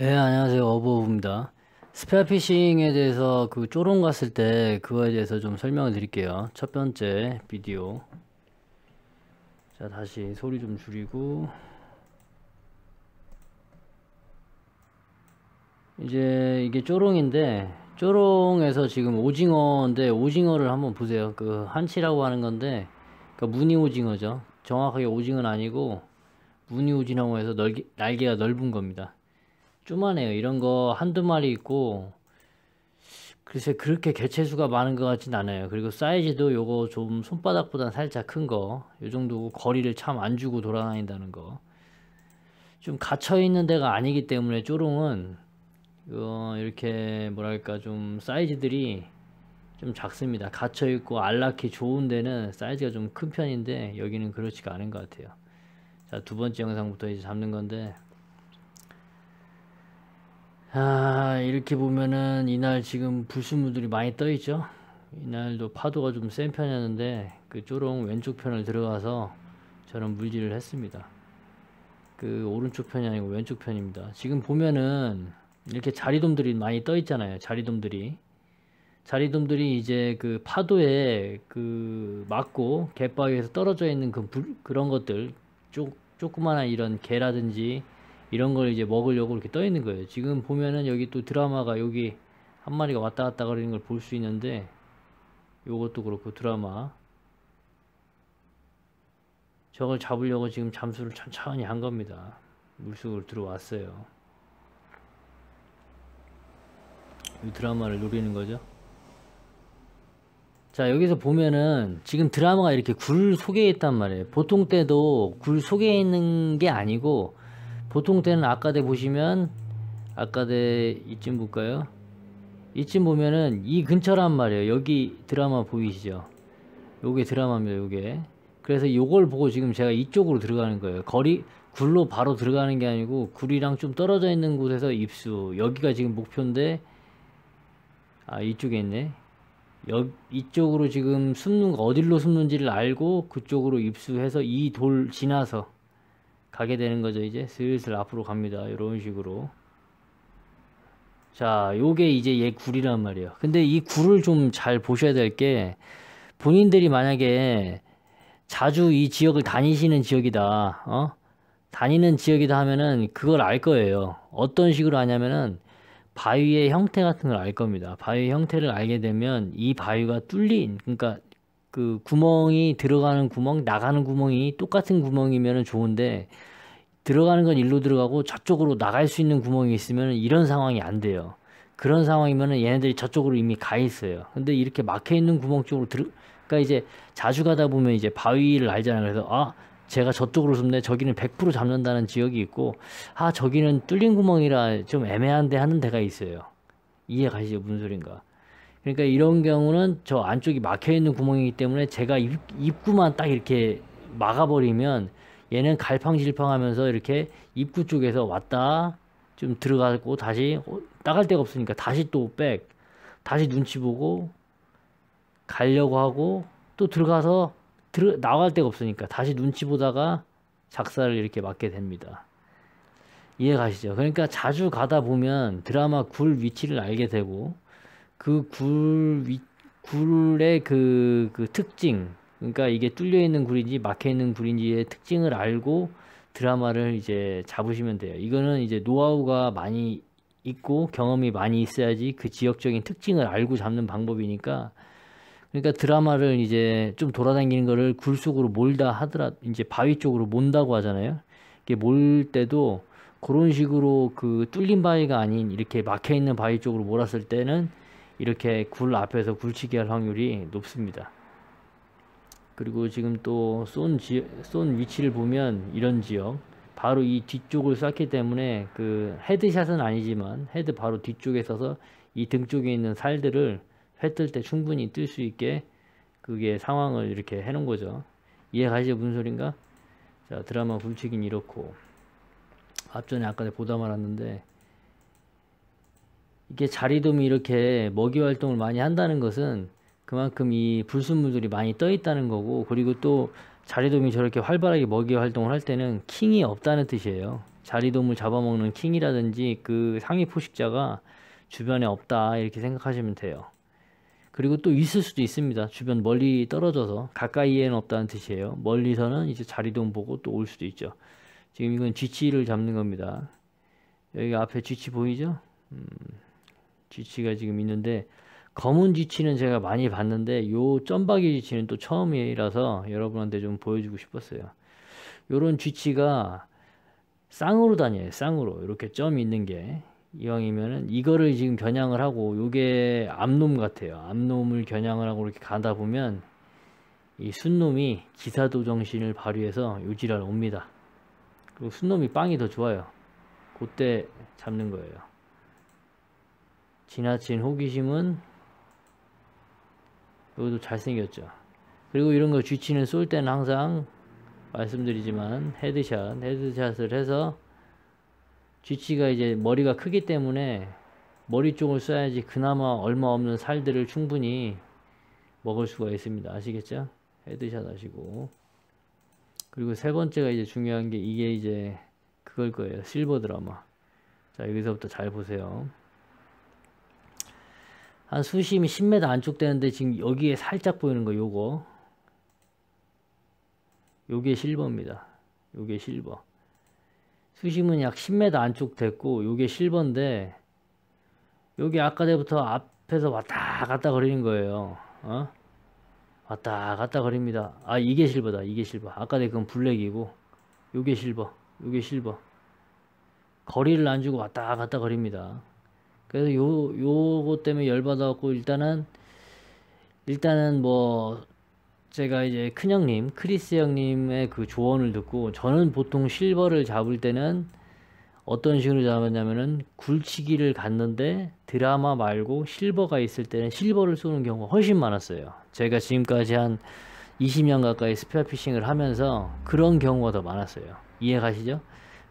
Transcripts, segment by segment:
네, 안녕하세요. 어버브입니다. 스페어피싱에 대해서 그 쪼롱 갔을 때 그거에 대해서 좀 설명을 드릴게요. 첫 번째 비디오. 자, 다시 소리 좀 줄이고. 이제 이게 쪼롱인데, 쪼롱에서 지금 오징어인데, 오징어를 한번 보세요. 그 한치라고 하는 건데, 그 무늬 오징어죠. 정확하게 오징어는 아니고, 무늬 오징어라고 해서 널기, 날개가 넓은 겁니다. 쪼만해요. 이런 거 한두 마리 있고 글쎄 그렇게 개체수가 많은 것 같진 않아요. 그리고 사이즈도 요거 좀 손바닥보단 살짝 큰 거요 정도고 거리를 참 안 주고 돌아다닌다는 거 좀 갇혀있는 데가 아니기 때문에 쪼롱은 어, 이렇게 뭐랄까 좀 사이즈들이 좀 작습니다. 갇혀있고 안락기 좋은 데는 사이즈가 좀 큰 편인데 여기는 그렇지가 않은 것 같아요. 자, 두 번째 영상부터 이제 잡는 건데 아, 이렇게 보면은 이날 지금 불순물들이 많이 떠 있죠. 이날도 파도가 좀 센 편이었는데 그 쪼롱 왼쪽 편을 들어가서 저는 물질을 했습니다. 그 오른쪽 편이 아니고 왼쪽 편입니다. 지금 보면은 이렇게 자리돔들이 많이 떠 있잖아요. 자리돔들이 자리돔들이 이제 그 파도에 그 맞고 갯바위에서 떨어져 있는 그 불, 그런 것들 조, 조그마한 이런 개라든지 이런 걸 이제 먹으려고 이렇게 떠 있는 거예요. 지금 보면은 여기 또 드라마가 여기 한 마리가 왔다 갔다 거리는 걸 볼 수 있는데 요것도 그렇고 드라마 저걸 잡으려고 지금 잠수를 천천히 한 겁니다. 물속으로 들어왔어요. 이 드라마를 노리는 거죠. 자 여기서 보면은 지금 드라마가 이렇게 굴 속에 있단 말이에요 보통 때도 굴 속에 있는 게 아니고 보통 때는 아까대 보시면 아까대 이쯤 볼까요? 이쯤 보면은 이 근처란 말이에요. 여기 드라마 보이시죠? 요게 드라마입니다. 요게. 그래서 요걸 보고 지금 제가 이쪽으로 들어가는 거예요. 거리 굴로 바로 들어가는 게 아니고 굴이랑 좀 떨어져 있는 곳에서 입수. 여기가 지금 목표인데 아 이쪽에 있네. 여, 이쪽으로 지금 숨는 거 어디로 숨는지를 알고 그쪽으로 입수해서 이 돌 지나서 가게 되는 거죠. 이제 슬슬 앞으로 갑니다. 이런 식으로. 자, 요게 이제 얘 굴이란 말이에요. 근데 이 굴을 좀 잘 보셔야 될게 본인들이 만약에 자주 이 지역을 다니시는 지역이다. 어? 다니는 지역이다 하면은 그걸 알 거예요. 어떤 식으로 하냐면은 바위의 형태 같은 걸 알 겁니다. 바위의 형태를 알게 되면 이 바위가 뚫린, 그러니까 그 구멍이 들어가는 구멍, 나가는 구멍이 똑같은 구멍이면 좋은데 들어가는 건 일로 들어가고 저쪽으로 나갈 수 있는 구멍이 있으면 이런 상황이 안 돼요. 그런 상황이면 얘네들이 저쪽으로 이미 가 있어요. 근데 이렇게 막혀 있는 구멍 쪽으로 들어, 그러니까 이제 자주 가다 보면 이제 바위를 알잖아요. 그래서 아 제가 저쪽으로 좁네 저기는 100% 잡는다는 지역이 있고 아 저기는 뚫린 구멍이라 좀 애매한데 하는 데가 있어요 이해 가시죠 무슨 소린가 그러니까 이런 경우는 저 안쪽이 막혀 있는 구멍이기 때문에 제가 입, 입구만 딱 이렇게 막아버리면 얘는 갈팡질팡하면서 이렇게 입구 쪽에서 왔다 좀 들어가고 다시 어, 나갈 데가 없으니까 다시 또백 다시 눈치 보고 가려고 하고 또 들어가서 들어 나갈 데가 없으니까 다시 눈치 보다가 작사를 이렇게 맡게 됩니다. 이해 가시죠? 그러니까 자주 가다 보면 드라마 굴 위치를 알게 되고 그굴 위, 굴의 그, 그 특징, 그러니까 이게 뚫려 있는 굴인지 막혀 있는 굴인지의 특징을 알고 드라마를 이제 잡으시면 돼요. 이거는 이제 노하우가 많이 있고 경험이 많이 있어야지 그 지역적인 특징을 알고 잡는 방법이니까 그러니까 드라마를 이제 좀 돌아다니는 거를 굴 속으로 몰다 하더라 이제 바위 쪽으로 몬다고 하잖아요. 이게 몰 때도 그런 식으로 그 뚫린 바위가 아닌 이렇게 막혀 있는 바위 쪽으로 몰았을 때는 이렇게 굴 앞에서 굴치기 할 확률이 높습니다. 그리고 지금 또쏜 쏜 위치를 보면 이런 지역 바로 이 뒤쪽을 쐈기 때문에 그 헤드샷은 아니지만 헤드 바로 뒤쪽에 서서 이등 쪽에 있는 살들을 회뜰 때 충분히 뜰 수 있게 그게 상황을 이렇게 해놓은 거죠. 이해가시죠? 무슨 소린가? 자 드라마 굴치긴 이렇고 앞전에 아까 보다 말았는데 이게 자리돔이 이렇게 먹이 활동을 많이 한다는 것은 그만큼 이 불순물들이 많이 떠 있다는 거고 그리고 또 자리돔이 저렇게 활발하게 먹이 활동을 할 때는 킹이 없다는 뜻이에요. 자리돔을 잡아먹는 킹이라든지 그 상위 포식자가 주변에 없다 이렇게 생각하시면 돼요. 그리고 또 있을 수도 있습니다. 주변 멀리 떨어져서 가까이에는 없다는 뜻이에요. 멀리서는 이제 자리돔 보고 또 올 수도 있죠. 지금 이건 쥐치를 잡는 겁니다. 여기 앞에 쥐치 보이죠? 음. 쥐치가 지금 있는데 검은 쥐치는 제가 많이 봤는데 요 점박이 쥐치는또 처음이라서 여러분한테 좀 보여주고 싶었어요. 요런 쥐치가 쌍으로 다녀요. 쌍으로 이렇게 점이 있는 게 이왕이면은 이거를 지금 겨냥을 하고 요게 암놈 같아요. 암놈을 겨냥을 하고 이렇게 가다 보면 이 순놈이 기사도 정신을 발휘해서 요지랄 옵니다. 그리고 순놈이 빵이 더 좋아요. 그때 잡는 거예요. 지나친 호기심은 이것도 잘생겼죠. 그리고 이런 거 쥐치는 쏠 때는 항상 말씀드리지만 헤드샷, 헤드샷을 해서 쥐치가 이제 머리가 크기 때문에 머리 쪽을 쏴야지 그나마 얼마 없는 살들을 충분히 먹을 수가 있습니다. 아시겠죠? 헤드샷 하시고 그리고 세 번째가 이제 중요한 게 이게 이제 그걸 거예요. 실버 드라마. 자 여기서부터 잘 보세요. 한 수심이 10m 안쪽 되는데 지금 여기에 살짝 보이는 거 요거 요게 실버입니다 요게 실버 수심은 약 10m 안쪽 됐고 요게 실버인데 요게 아까 때부터 앞에서 왔다 갔다 거리는 거예요 어? 왔다 갔다 거립니다 아 이게 실버다 이게 실버 아까 내 그건 블랙이고 요게 실버 요게 실버 거리를 안 주고 왔다 갔다 거립니다 그래서 요 요거 때문에 열받아 갖고 일단은 일단은 뭐 제가 이제 큰형님 크리스 형님의 그 조언을 듣고 저는 보통 실버를 잡을 때는 어떤 식으로 잡았냐면은 굴치기를 갔는데 드라마 말고 실버가 있을 때는 실버를 쏘는 경우가 훨씬 많았어요. 제가 지금까지 한 20년 가까이 스페어피싱을 하면서 그런 경우가 더 많았어요. 이해 가시죠?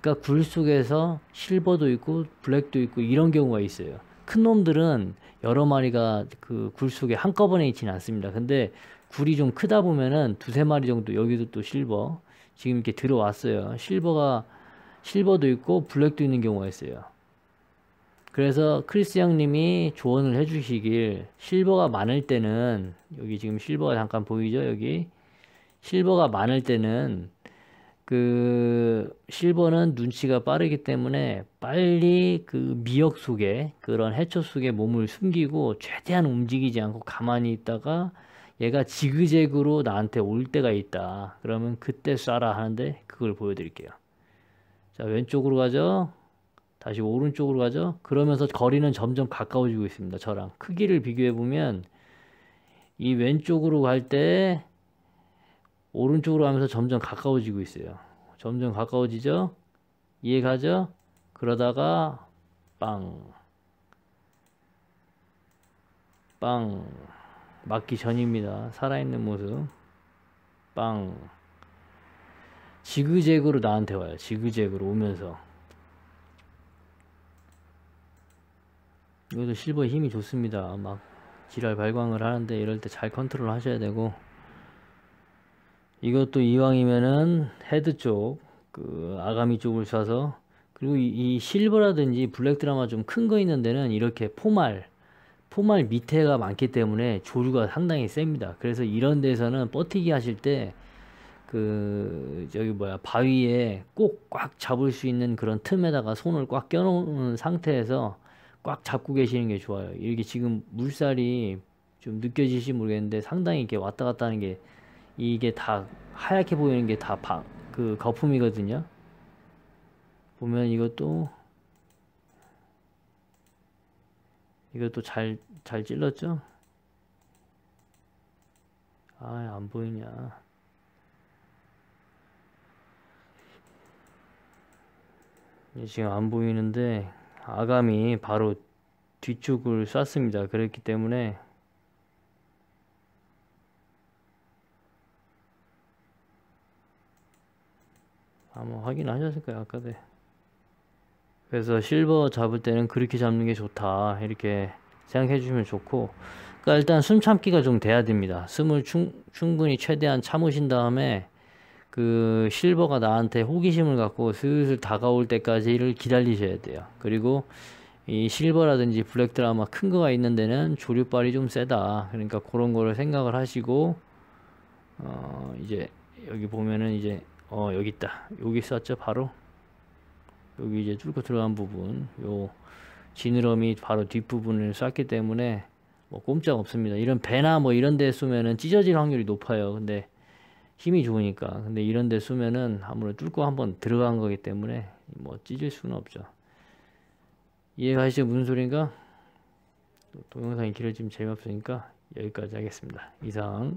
그러니까 굴 속에서 실버도 있고 블랙도 있고 이런 경우가 있어요. 큰 놈들은 여러 마리가 그 굴 속에 한꺼번에 있지는 않습니다. 근데 굴이 좀 크다 보면은 두세 마리 정도 여기도 또 실버 지금 이렇게 들어왔어요. 실버가 실버도 있고 블랙도 있는 경우가 있어요. 그래서 크리스 형님이 조언을 해주시길 실버가 많을 때는 여기 지금 실버가 잠깐 보이죠 여기 실버가 많을 때는 그 실버는 눈치가 빠르기 때문에 빨리 그 미역 속에 그런 해초 속에 몸을 숨기고 최대한 움직이지 않고 가만히 있다가 얘가 지그재그로 나한테 올 때가 있다. 그러면 그때 쏴라 하는데 그걸 보여드릴게요. 자 왼쪽으로 가죠. 다시 오른쪽으로 가죠. 그러면서 거리는 점점 가까워지고 있습니다. 저랑 크기를 비교해 보면 이 왼쪽으로 갈 때 오른쪽으로 하면서 점점 가까워지고 있어요. 점점 가까워지죠? 이해가죠? 그러다가 빵. 빵. 막기 전입니다. 살아있는 모습. 빵. 지그재그로 나한테 와요. 지그재그로 오면서. 이것도 실버의 힘이 좋습니다. 막 지랄 발광을 하는데 이럴 때 잘 컨트롤 하셔야 되고 이것도 이왕이면은 헤드 쪽, 그 아가미 쪽을 쳐서 그리고 이, 실버라든지 블랙 드라마 좀 큰 거 있는 데는 이렇게 포말, 포말 밑에가 많기 때문에 조류가 상당히 셉니다. 그래서 이런 데서는 버티기 하실 때 그 저기 뭐야 바위에 꼭 꽉 잡을 수 있는 그런 틈에다가 손을 꽉 껴놓은 상태에서 꽉 잡고 계시는 게 좋아요. 이렇게 지금 물살이 좀느껴지지 모르겠는데 상당히 이렇게 왔다 갔다 하는 게 이게 다 하얗게 보이는 게 다 방 그 거품이거든요 보면 이것도 이것도 잘 잘 찔렀죠 아 안 보이냐 예, 지금 안 보이는데 아감이 바로 뒤쪽을 쐈습니다 그렇기 때문에 아마 뭐 확인하셨을 거예요 아까도 그래서 실버 잡을 때는 그렇게 잡는 게 좋다 이렇게 생각해 주시면 좋고 그러니까 일단 숨 참기가 좀 돼야 됩니다 숨을 충, 충분히 최대한 참으신 다음에 그 실버가 나한테 호기심을 갖고 슬슬 다가올 때까지를 기다리셔야 돼요 그리고 이 실버라든지 블랙 드라마 큰 거가 있는 데는 조류발이 좀 세다 그러니까 그런 거를 생각을 하시고 어 이제 여기 보면은 이제 어 여기 있다 여기 있었죠 바로 여기 이제 뚫고 들어간 부분 요 지느러미 바로 뒷부분을 쐈기 때문에 뭐 꼼짝 없습니다 이런 배나 뭐 이런 데 쏘면은 찢어질 확률이 높아요 근데 힘이 좋으니까 근데 이런 데 쏘면은 아무래도 뚫고 한번 들어간 거기 때문에 뭐 찢을 수는 없죠 이해가시죠 무슨 소린가 동영상이 길어지면 재미없으니까 여기까지 하겠습니다 이상